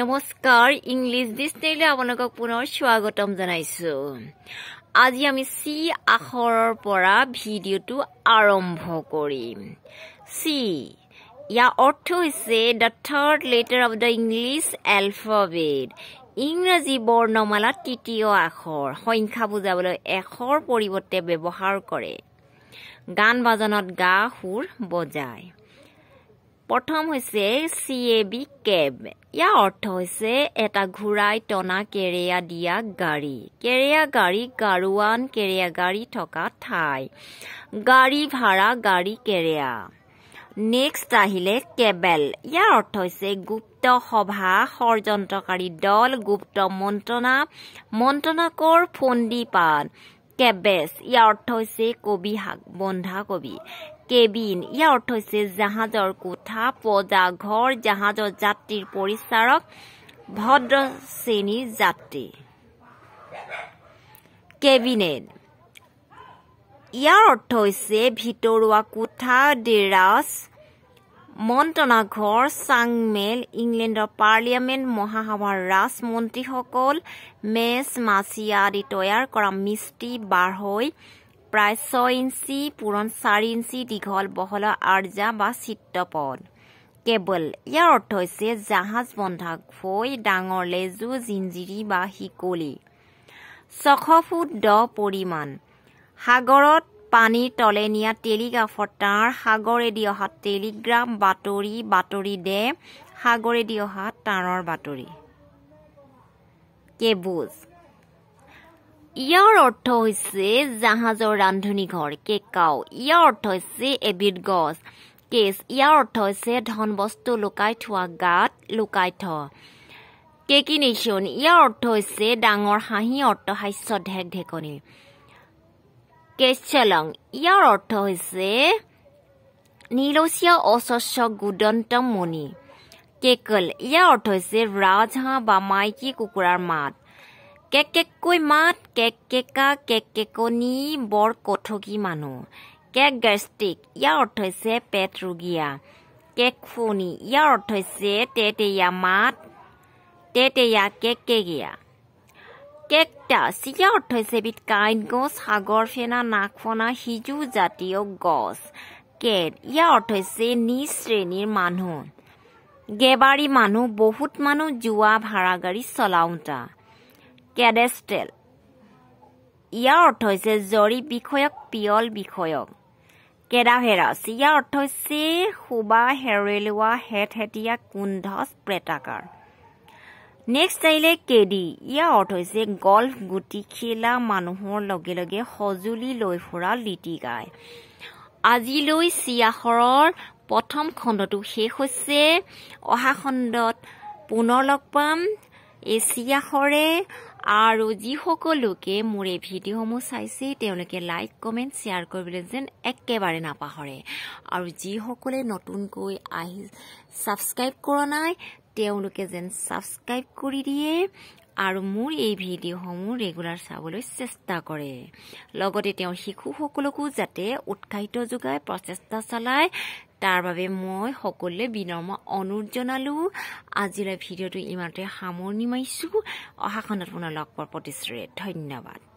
নমস্কাৰ ইংলিছ ডিক্সনেৰীলৈ আপোনালোকক পুনৰ স্বাগতম জনাইছোঁ আজি আমি চি আখৰৰ পৰা ভিডিঅ'টো আৰম্ভ কৰিম চি ইয়াৰ অৰ্থ হৈছে the third letter of the English alphabet ইংৰাজী বৰ্ণমালাত তৃতীয় আখৰ সংখ্যা বুজাবলৈ এশৰ পৰিৱৰ্তে ব্যৱহাৰ কৰে গান বাজনত গা সুৰ বজায় প্ৰথম হৈছে চি এ বি কেব ইয়াৰ অৰ্থ হৈছে এটা ঘূৰাই টনা কেৰিয়া দিয়া গাড়ী কেৰেয়া গাড়ী গাৰোৱান কেৰিয়া গাড়ী থকা ঠাই গাড়ী ভাড়া গাড়ী কেৰেয়া নেক্সট আহিলে কেবেল ইয়াৰ অৰ্থ হৈছে গুপ্ত সভা ষড়যন্ত্ৰকাৰী দল গুপ্ত মন্ত্ৰণা মন্ত্ৰণাকৰ ফন্দি পাণ কেবেজ ইয়াৰ অৰ্থ হৈছে কবি শাক বন্ধাকবি কেবিন ইয়াৰ অৰ্থ হৈছে জাহাজৰ কোঠা পজা ঘৰ জাহাজৰ যাত্ৰীৰ পৰিচাৰক ভদ্ৰ শ্ৰেণীৰ যাত্ৰী কেবিনেট ইয়াৰ অৰ্থ হৈছে ভিতৰুৱা কোঠা ডেৰাজ মন্ত্ৰণা ঘৰ চাংমেল ইংলেণ্ডৰ পাৰ্লিয়ামেণ্ট মহাসভাৰ ৰাজমন্ত্ৰীসকল মেচ মাছিয়া আদি তৈয়াৰ কৰা মিষ্টি বাঢ়ৈ প্ৰায় ছয় ইঞ্চি পূৰণ চাৰি ইঞ্চি দীঘল বহল আৰ্জা বা চিত্ৰপদ কেবল ইয়াৰ অৰ্থ হৈছে জাহাজ বন্ধা গৈ ডাঙৰ লেজু জিঞ্জিৰি বা শিকলি ছশ ফুট দ পৰিমাণ সাগৰত পানীৰ তলে নিয়া টেলিগ্ৰাফৰ তাঁৰ সাগৰেদি অহা টেলিগ্ৰাম বাতৰি বাতৰি দে সাগৰেদি অহা তাঁৰৰ বাতৰি কেবুজ ইয়াৰ অৰ্থ হৈছে জাহাজৰ ৰান্ধনীঘৰ কেকাও ইয়াৰ অৰ্থ হৈছে এবিধ গছ কেচ ইয়াৰ অৰ্থ হৈছে ধন বস্তু লুকাই থোৱা গাত লুকাই থ কেকি নেশ্যন ইয়াৰ অৰ্থ হৈছে ডাঙৰ হাঁহি অৰ্থ হাস্য ঢেক ঢেকনি কেচেলং ইয়াৰ অৰ্থ হৈছে নীলচীয়া অস্বচ্ছ গুদন্ত মণি কেকল ইয়াৰ অৰ্থ হৈছে ৰাজহাঁহ বা মাইকী কুকুৰাৰ মাত কেককৈ মাত কেক কেকা কেক কেকনী বৰ কঠগী মানুহ কেক গেষ্ট্ৰিক ইয়াৰ অৰ্থ হৈছে পেট ৰোগীয়া কেক ফুনি ইয়াৰ অৰ্থ হৈছে তেতেয়া মাত তেতেয়া কেক কেগিয়া কেক টাচ ইয়াৰ অৰ্থ হৈছে বিধ কাইন গছ সাগৰ ফেনা নাকফনা সিজু জাতীয় গছ কেট ইয়াৰ অৰ্থ হৈছে নি শ্ৰেণীৰ মানুহ গেবাৰী মানুহ বহুত মানুহ যোৱা ভাড়া গাড়ী চলাওঁতা কেডেষ্টেল ইয়াৰ অৰ্থ হৈছে জৰী বিষয়ক পিয়ল বিষয়ক কেডাভেৰাছ ইয়াৰ অৰ্থ হৈছে শুবা হেৰেলোৱা হেঠহেটীয়া কুণ্ঠচ প্ৰেতাকাৰ নেক্সট আহিলে কেডি ইয়াৰ অৰ্থ হৈছে গল্ফ গুটি খেলা মানুহৰ লগে লগে সঁজুলি লৈ ফুৰা লিটি গাই আজিলৈ চিয়াহৰৰ প্ৰথম খণ্ডটো শেষ হৈছে অহা খণ্ডত পুনৰ লগ পাম এই চিয়াখৰে আৰু যিসকলোকে মোৰ এই ভিডিঅ'সমূহ চাইছে তেওঁলোকে লাইক কমেণ্ট শ্বেয়াৰ কৰিবলৈ যেন একেবাৰে নাপাহৰে আৰু যিসকলে নতুনকৈ আহি ছাবস্ক্ৰাইব কৰা নাই তেওঁলোকে যেন ছাবস্ক্ৰাইব কৰি দিয়ে আৰু মোৰ এই ভিডিঅ'সমূহ ৰেগুলাৰ চাবলৈ চেষ্টা কৰে লগতে তেওঁৰ শিশুসকলকো যাতে উৎসাহিত যোগাই প্ৰচেষ্টা চলায় তাৰ বাবে মই সকলোৱে বিনম্ৰ অনুৰোধ জনালোঁ আজিলৈ ভিডিঅ'টো ইমানতে সামৰণি মাৰিছোঁ অহাখনত পুনৰ লগ পোৱাৰ প্ৰতিশ্ৰুতিৰে ধন্যবাদ